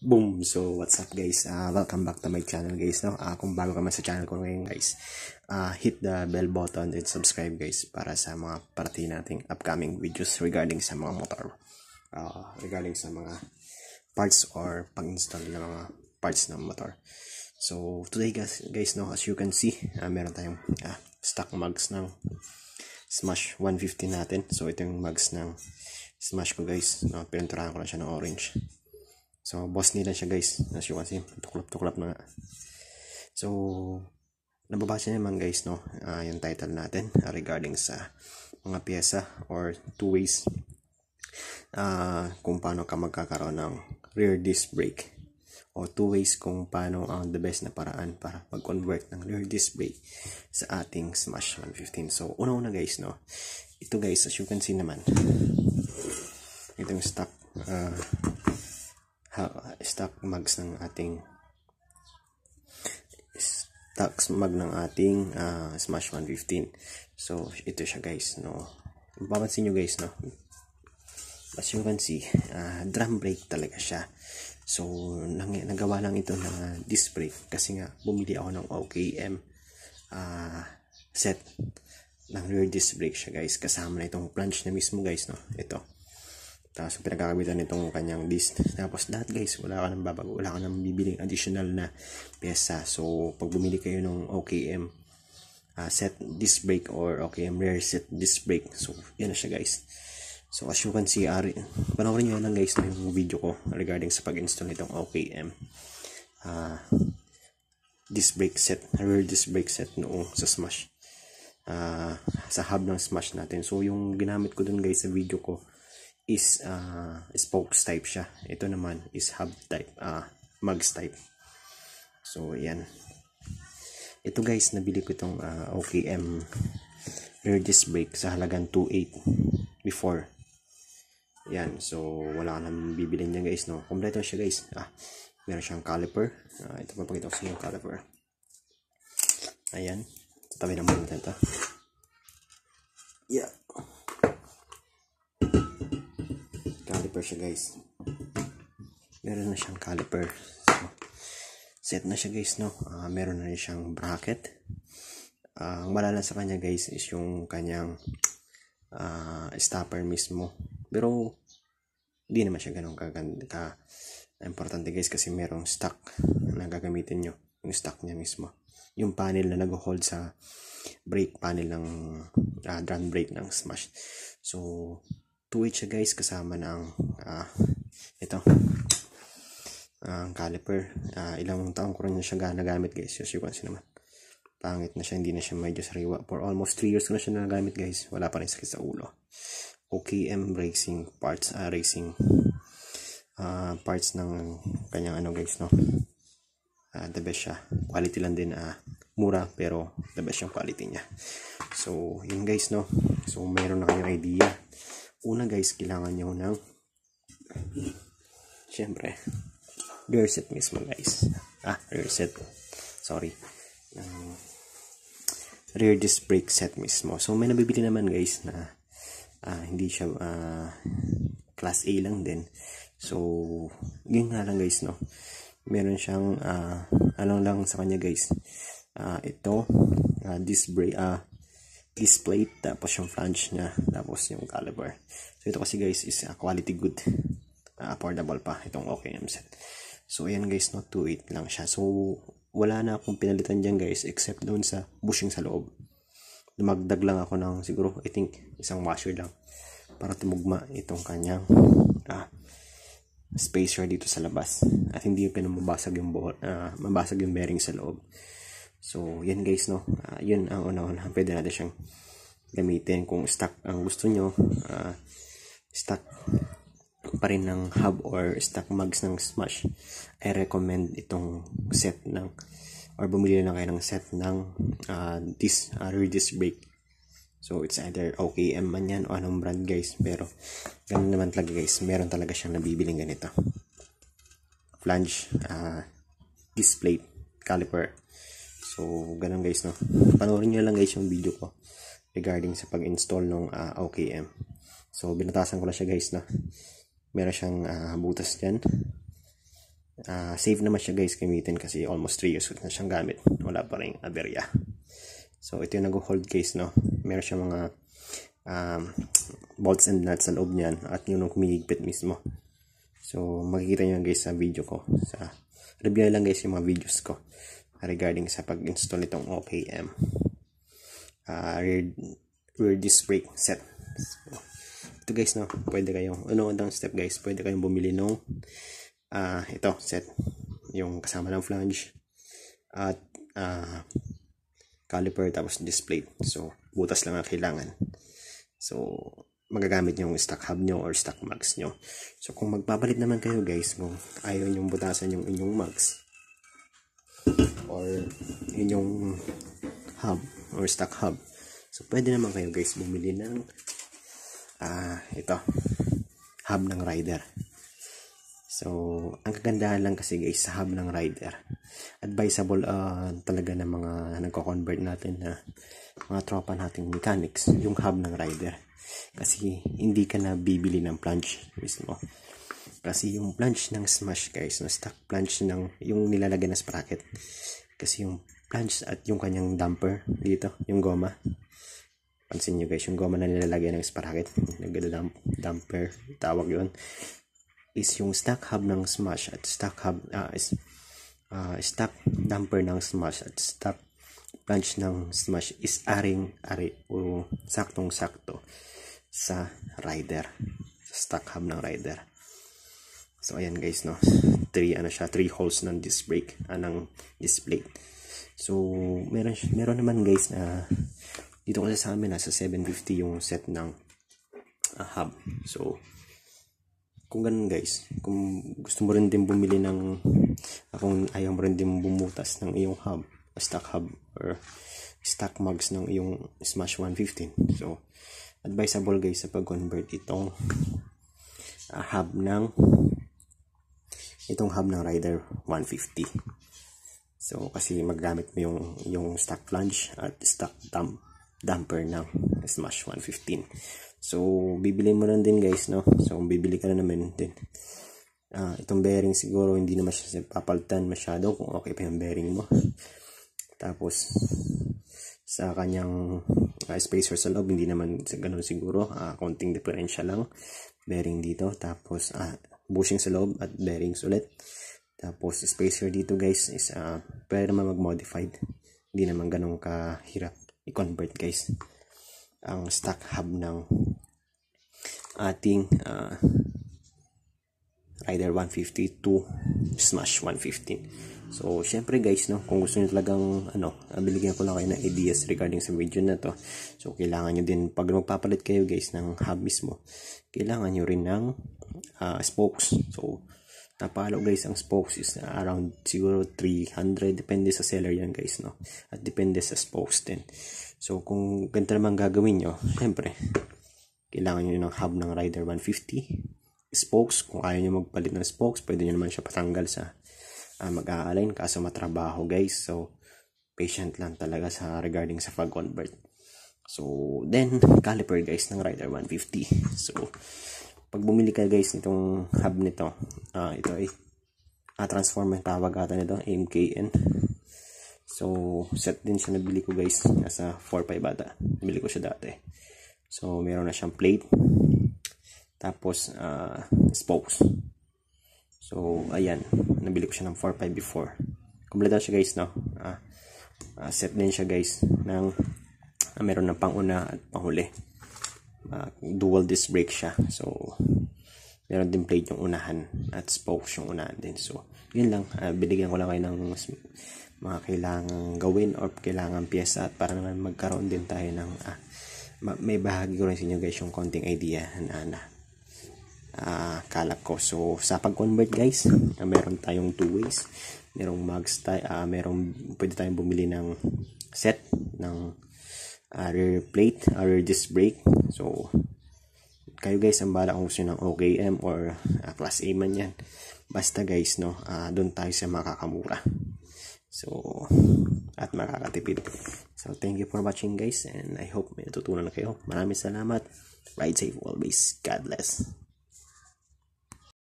Boom! So, what's up guys? Uh, welcome back to my channel guys. No? Uh, kung bago ka man sa channel ko ngayon guys, uh, hit the bell button and subscribe guys para sa mga parte nating upcoming videos regarding sa mga motor. Uh, regarding sa mga parts or pag-install ng mga parts ng motor. So, today guys, guys no, as you can see, uh, meron tayong uh, stock mugs ng Smash 150 natin. So, ito yung mugs ng Smash ko guys. No, pininturahan ko na siya ng orange. So, boss nila siya guys. As you can see, tuklap-tuklap na nga. So, nababasa naman guys, no? Uh, yung title natin uh, regarding sa mga pyesa or two ways uh, kung paano ka magkakaroon ng rear disc brake o two ways kung paano ang the best na paraan para mag-convert ng rear disc brake sa ating Smash 115. So, una-una guys, no? Ito guys, as you can see naman, itong stock uh, uh, stock mags ng ating stock mag ng ating uh, Smash 115. So, ito siya guys, no. Mapapansin nyo guys, no. As you can see, uh, drum brake talaga siya. So, nang, nagawa lang ito ng uh, disc brake kasi nga bumili ako ng OKM uh, set ng rear disc brake siya guys. Kasama na itong plunge na mismo guys, no. Ito tapos pinagkakabitan nitong kanyang list tapos that guys wala ka nang babago wala ka nang bibiling additional na pyesa so pag bumili kayo ng OKM uh, ah, set this break or OKM rare set this break. so yan na siya guys so as you can see ari ah, panoorin nyo lang guys na yung video ko regarding sa pag install nitong OKM uh, ah, this break set rare this break set noong sa smash uh, sa hub ng smash natin so yung ginamit ko dun guys sa video ko is uh, spokes type siya. Ito naman is hub type, uh, mugs type. So, yan. Ito guys, nabili ko itong uh, OKM rear disc brake sa halagang 2.8 before. Yan, so wala ka nang bibili niya guys, no? Kompleto siya guys. Ah, meron siyang caliper. Uh, ito pa pakita ko sa inyo caliper. Ayan. Tabi naman natin ito. Yeah. caliper siya guys meron na siyang caliper so, set na siya guys no uh, meron na rin siyang bracket uh, ang malala sa kanya guys is yung kanyang uh, stopper mismo pero hindi naman siya ganun kaganda ka importante guys kasi merong stock na gagamitin nyo yung stock niya mismo yung panel na nag-hold sa brake panel ng uh, drum brake ng smash so 2H siya guys kasama na ang uh, ito ang uh, caliper uh, ilang taong ko rin na siya nagamit guys so you can see naman pangit na siya hindi na siya medyo sariwa for almost 3 years ko na siya nagamit guys wala pa rin sakit sa ulo OKM racing parts uh, racing uh, parts ng kanyang ano guys no uh, the best siya quality lang din uh, mura pero the best yung quality niya so yun guys no so meron na kayong idea una guys, kailangan nyo ng syempre rear set mismo guys. Ah, rear set. Sorry. Um, rear disc brake set mismo. So, may nabibili naman guys na uh, hindi siya uh, class A lang din. So, yun nga lang guys, no. Meron siyang, uh, ah, alam ano lang sa kanya guys, uh, ito, uh, disc brake, uh, disc plate, tapos yung flange niya, tapos yung caliber. So ito kasi guys is a uh, quality good. Uh, affordable pa itong OKM set. So ayan guys, no 28 lang siya. So wala na akong pinalitan diyan guys except doon sa bushing sa loob. Dumagdag lang ako ng siguro I think isang washer lang para tumugma itong kanyang ah, spacer dito sa labas at hindi yung pinamabasag yung buhol, uh, ah, mabasag yung bearing sa loob. So, yan guys, no? Uh, yun ang una-una. Pwede natin siyang gamitin kung stock ang gusto nyo. Uh, stock pa rin ng hub or stock mugs ng Smash. I recommend itong set ng or bumili na kayo ng set ng uh, this uh, disc brake. So, it's either OKM man yan o anong brand guys. Pero, ganun naman talaga guys. Meron talaga siyang nabibiling ganito. Flange, uh, display caliper, So, ganun guys, no. Panoorin nyo lang guys yung video ko regarding sa pag-install ng uh, ah, OKM. So, binatasan ko na siya guys, no. Meron siyang uh, butas dyan. Uh, safe naman siya guys gamitin kasi almost 3 years na siyang gamit. Wala pa rin aberya. So, ito yung nag-hold case, no. Meron siyang mga um, bolts and nuts sa loob niyan at yun yung kumigpit mismo. So, makikita nyo guys sa video ko. Sa review lang guys yung mga videos ko regarding sa pag-install nitong OKM uh, ah, rear, rear disc brake set so, ito guys no pwede kayo ano ang down step guys pwede kayong bumili ng uh, ah, ito set yung kasama ng flange at uh, caliper tapos display so butas lang ang kailangan so magagamit yung stock hub nyo or stock mags nyo so kung magpapalit naman kayo guys kung ayaw nyong butasan yung inyong mags or inyong hub or stock hub so pwede naman kayo guys bumili ng uh, ito hub ng rider so ang kagandahan lang kasi guys sa hub ng rider advisable uh, talaga ng mga nagko-convert natin na mga tropa nating mechanics yung hub ng rider kasi hindi ka na bibili ng plunge mismo kasi yung plunge ng smash guys no stock plunge ng yung nilalagay na sprocket kasi yung plunge at yung kanyang damper dito yung goma pansin nyo guys yung goma na nilalagay ng sprocket nagdadamp damper tawag yon is yung stock hub ng smash at stock hub uh, is, uh, stock damper ng smash at stock plunge ng smash is aring ari o saktong sakto sa rider sa stock hub ng rider So, ayan guys, no. 3, ano siya, 3 holes ng disc brake, anang ah, disc plate. So, meron, meron naman guys na, dito kasi sa amin, nasa 750 yung set ng uh, hub. So, kung ganun guys, kung gusto mo rin din bumili ng, uh, kung ayaw mo rin din bumutas ng iyong hub, stock hub, or stock mugs ng iyong Smash 115. So, advisable guys sa pag-convert itong uh, hub ng itong hub ng Rider 150. So, kasi magagamit mo yung, yung stock plunge at stock dump, damper ng Smash 115. So, bibili mo rin din guys, no? So, kung bibili ka na naman din. Uh, itong bearing siguro hindi na siya papalitan masyado kung okay pa yung bearing mo. Tapos, sa kanyang uh, spacer sa loob, hindi naman ganun siguro. Uh, konting diferensya lang. Bearing dito. Tapos, uh, bushing sa loob at bearings ulit. Tapos spacer dito guys is uh, pwede naman mag-modified. Hindi naman ganun kahirap i-convert guys. Ang stock hub ng ating uh, Rider 150 to Smash 115. So, syempre guys, no, kung gusto niyo talagang, ano, ah, biligyan ko lang kayo ng ideas regarding sa video na to. So, kailangan niyo din, pag magpapalit kayo guys ng hub mismo, kailangan niyo rin ng uh, spokes. So, napakalaw guys ang spokes is ah, around siguro 300 depende sa seller yan guys no at depende sa spokes din so kung ganito naman gagawin nyo syempre kailangan nyo ng hub ng rider 150 spokes kung ayaw nyo magpalit ng spokes pwede nyo naman siya patanggal sa uh, mag-a-align kaso matrabaho guys so patient lang talaga sa regarding sa pag-convert so then caliper guys ng rider 150 so pag bumili ka guys nitong hub nito ah ito ay uh, transformer tawag ata nito MKN so set din siya nabili ko guys nasa 4.5 ata nabili ko siya dati so meron na siyang plate tapos ah, spokes so ayan nabili ko siya ng 4.5 before kompleto siya guys no ah, ah, set din siya guys ng ah, meron ng panguna at panghuli uh, dual disc brake siya so meron din plate yung unahan at spokes yung unahan din so yun lang uh, binigyan ko lang kayo ng mga kailangan gawin or kailangan piyesa at para naman magkaroon din tayo ng uh, may bahagi ko rin sa inyo guys yung konting idea na, na uh, kalak ko. So, sa pag-convert guys, uh, meron tayong two ways. Merong mags tayo, uh, merong pwede tayong bumili ng set ng other plate, other disc brake. So, kayo guys ang bala kung gusto ng OKM or uh, class A man yan. Basta guys, no, uh, doon tayo sa makakamura. So, at makakatipid. So, thank you for watching guys and I hope may natutunan na kayo. Maraming salamat. Ride safe always. God bless.